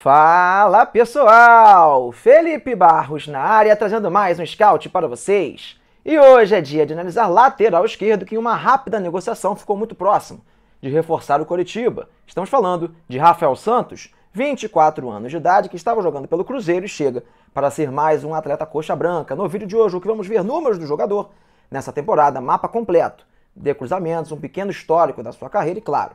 Fala pessoal! Felipe Barros na área trazendo mais um scout para vocês. E hoje é dia de analisar lateral esquerdo que em uma rápida negociação ficou muito próximo de reforçar o Coritiba. Estamos falando de Rafael Santos, 24 anos de idade, que estava jogando pelo Cruzeiro e chega para ser mais um atleta coxa branca. No vídeo de hoje, o que vamos ver números do jogador nessa temporada, mapa completo, de cruzamentos, um pequeno histórico da sua carreira e, claro,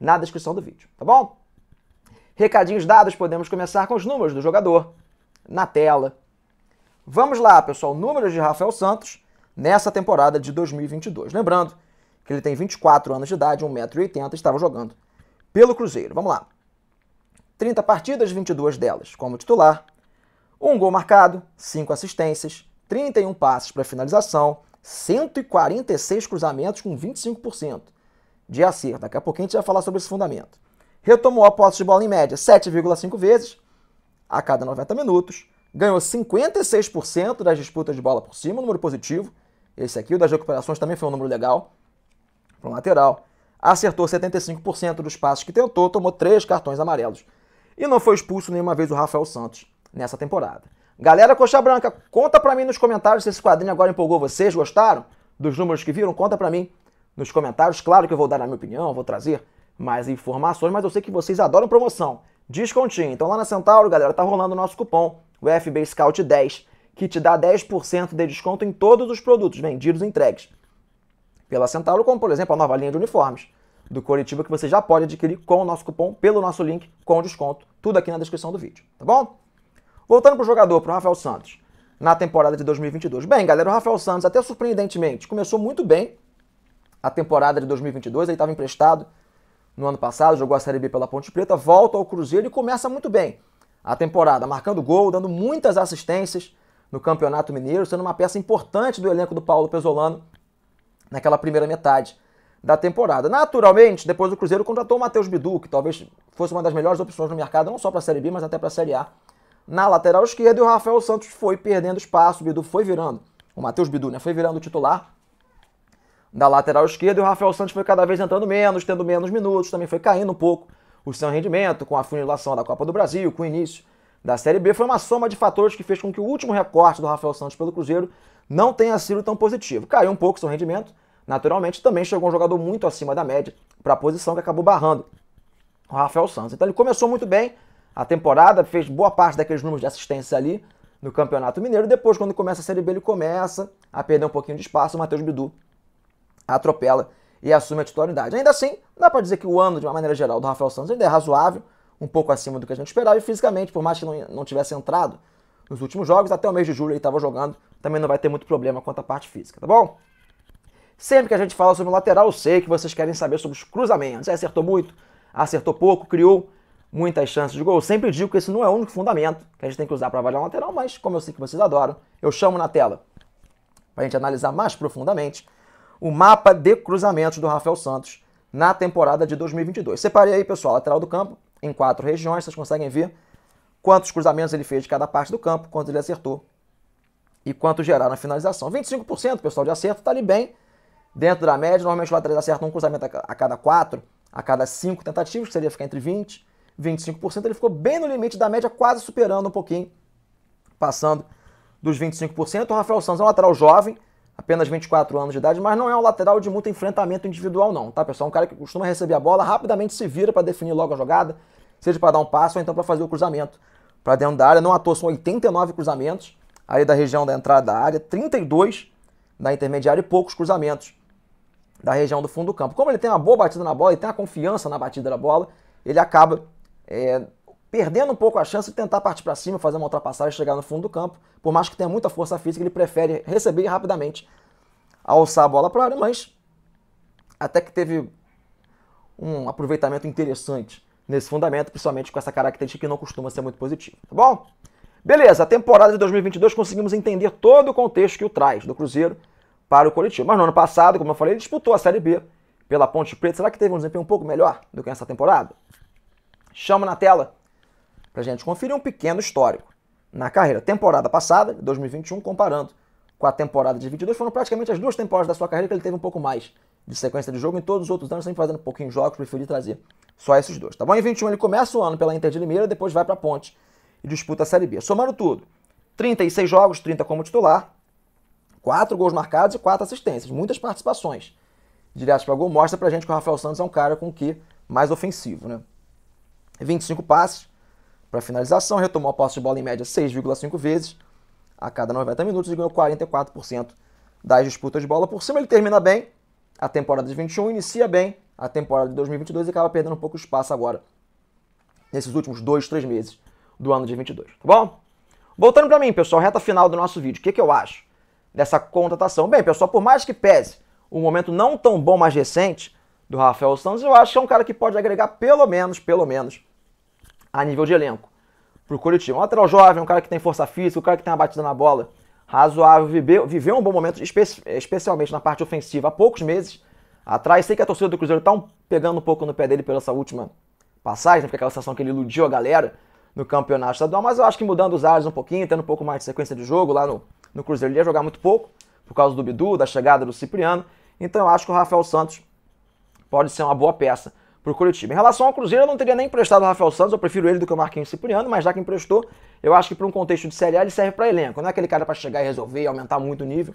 na descrição do vídeo, tá bom? Recadinhos dados, podemos começar com os números do jogador na tela. Vamos lá, pessoal, números de Rafael Santos nessa temporada de 2022. Lembrando que ele tem 24 anos de idade, 1,80m, estava jogando pelo Cruzeiro. Vamos lá. 30 partidas, 22 delas como titular, um gol marcado, 5 assistências, 31 passes para finalização, 146 cruzamentos com 25% de acerto. Daqui a pouquinho a gente vai falar sobre esse fundamento. Retomou a posse de bola em média 7,5 vezes a cada 90 minutos. Ganhou 56% das disputas de bola por cima, um número positivo. Esse aqui, o das recuperações, também foi um número legal para o lateral. Acertou 75% dos passes que tentou, tomou três cartões amarelos. E não foi expulso nenhuma vez o Rafael Santos nessa temporada. Galera Coxa Branca, conta para mim nos comentários se esse quadrinho agora empolgou vocês, gostaram dos números que viram? Conta para mim nos comentários. Claro que eu vou dar a minha opinião, vou trazer mais informações, mas eu sei que vocês adoram promoção. Descontinho. Então lá na Centauro, galera, tá rolando o nosso cupom, o FB Scout 10, que te dá 10% de desconto em todos os produtos vendidos e entregues pela Centauro, como por exemplo a nova linha de uniformes do Coritiba que você já pode adquirir com o nosso cupom pelo nosso link com desconto, tudo aqui na descrição do vídeo, tá bom? Voltando pro jogador, pro Rafael Santos, na temporada de 2022. Bem, galera, o Rafael Santos até surpreendentemente começou muito bem a temporada de 2022. Ele estava emprestado no ano passado, jogou a Série B pela Ponte Preta, volta ao Cruzeiro e começa muito bem a temporada, marcando gol, dando muitas assistências no Campeonato Mineiro, sendo uma peça importante do elenco do Paulo Pesolano naquela primeira metade da temporada. Naturalmente, depois o Cruzeiro contratou o Matheus Bidu, que talvez fosse uma das melhores opções no mercado, não só para a Série B, mas até para a Série A, na lateral esquerda, e o Rafael Santos foi perdendo espaço, o Bidu foi virando, o Matheus Bidu né, foi virando o titular, da lateral esquerda e o Rafael Santos foi cada vez entrando menos, tendo menos minutos, também foi caindo um pouco o seu rendimento com a funilação da Copa do Brasil, com o início da Série B. Foi uma soma de fatores que fez com que o último recorte do Rafael Santos pelo Cruzeiro não tenha sido tão positivo. Caiu um pouco o seu rendimento, naturalmente, também chegou um jogador muito acima da média para a posição que acabou barrando o Rafael Santos. Então ele começou muito bem a temporada, fez boa parte daqueles números de assistência ali no Campeonato Mineiro. Depois, quando começa a Série B, ele começa a perder um pouquinho de espaço. O Matheus Bidu atropela e assume a titularidade. Ainda assim, dá para dizer que o ano, de uma maneira geral, do Rafael Santos ainda é razoável, um pouco acima do que a gente esperava, e fisicamente, por mais que não, não tivesse entrado nos últimos jogos, até o mês de julho ele estava jogando, também não vai ter muito problema quanto à parte física, tá bom? Sempre que a gente fala sobre o lateral, eu sei que vocês querem saber sobre os cruzamentos. Você acertou muito, acertou pouco, criou muitas chances de gol. Eu sempre digo que esse não é o único fundamento que a gente tem que usar para avaliar o lateral, mas como eu sei que vocês adoram, eu chamo na tela para a gente analisar mais profundamente o mapa de cruzamentos do Rafael Santos na temporada de 2022. Separei aí, pessoal, a lateral do campo em quatro regiões, vocês conseguem ver quantos cruzamentos ele fez de cada parte do campo, quantos ele acertou e quanto geraram a finalização. 25%, pessoal, de acerto está ali bem dentro da média. Normalmente os laterais acertam um cruzamento a cada quatro, a cada cinco tentativas, que seria ficar entre 20 e 25%. Ele ficou bem no limite da média, quase superando um pouquinho, passando dos 25%. O Rafael Santos é um lateral jovem, apenas 24 anos de idade, mas não é um lateral de muito enfrentamento individual não, tá pessoal? É um cara que costuma receber a bola, rapidamente se vira para definir logo a jogada, seja para dar um passo ou então para fazer o cruzamento para dentro da área. Não à toa, são 89 cruzamentos aí da região da entrada da área, 32 na intermediária e poucos cruzamentos da região do fundo do campo. Como ele tem uma boa batida na bola e tem a confiança na batida da bola, ele acaba é, perdendo um pouco a chance de tentar partir para cima, fazer uma ultrapassagem, chegar no fundo do campo. Por mais que tenha muita força física, ele prefere receber rapidamente, alçar a bola para o área, mas até que teve um aproveitamento interessante nesse fundamento, principalmente com essa característica que não costuma ser muito positiva, tá bom? Beleza, a temporada de 2022 conseguimos entender todo o contexto que o traz do Cruzeiro para o coletivo. Mas no ano passado, como eu falei, ele disputou a Série B pela Ponte Preta. Será que teve um desempenho um pouco melhor do que nessa temporada? Chama na tela para a gente conferir um pequeno histórico. Na carreira, temporada passada, 2021, comparando com a temporada de 22, foram praticamente as duas temporadas da sua carreira que ele teve um pouco mais de sequência de jogo. Em todos os outros anos, sempre fazendo um pouquinho jogos, preferi trazer só esses dois, tá bom? Em 21 ele começa o ano pela Inter de Limeira, depois vai para Ponte e disputa a Série B. Somando tudo, 36 jogos, 30 como titular, 4 gols marcados e 4 assistências, muitas participações. Direto para gol mostra pra gente que o Rafael Santos é um cara com o que mais ofensivo, né? 25 passes, para finalização, retomou a posse de bola em média 6,5 vezes a cada 90 minutos e ganhou 44% das disputas de bola. Por cima, ele termina bem a temporada de 21, inicia bem a temporada de 2022 e acaba perdendo um pouco de espaço agora, nesses últimos dois, três meses do ano de 22, tá bom? Voltando para mim, pessoal, reta final do nosso vídeo, o que, que eu acho dessa contratação? Bem, pessoal, por mais que pese o momento não tão bom mais recente do Rafael Santos, eu acho que é um cara que pode agregar pelo menos, pelo menos, a nível de elenco. Pro Curitiba. É um lateral jovem, um cara que tem força física, um cara que tem uma batida na bola razoável, viveu, viveu um bom momento, espe especialmente na parte ofensiva, há poucos meses atrás. Sei que a torcida do Cruzeiro tá um, pegando um pouco no pé dele pela essa última passagem, né? porque aquela sensação que ele iludiu a galera no campeonato estadual, mas eu acho que mudando os ares um pouquinho, tendo um pouco mais de sequência de jogo lá no, no Cruzeiro, ele ia jogar muito pouco, por causa do Bidu, da chegada do Cipriano. Então eu acho que o Rafael Santos pode ser uma boa peça para o Curitiba. Em relação ao Cruzeiro, eu não teria nem emprestado o Rafael Santos, eu prefiro ele do que o Marquinhos Cipriano, mas já que emprestou, eu acho que para um contexto de Série A ele serve para elenco. Não é aquele cara para chegar e resolver e aumentar muito o nível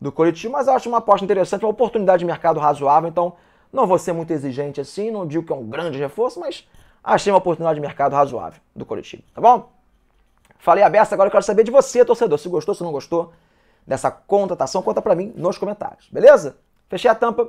do Curitiba, mas eu acho uma aposta interessante, uma oportunidade de mercado razoável, então não vou ser muito exigente assim, não digo que é um grande reforço, mas achei uma oportunidade de mercado razoável do Curitiba, tá bom? Falei a besta agora eu quero saber de você, torcedor, se gostou, se não gostou dessa contratação, conta para mim nos comentários, beleza? Fechei a tampa,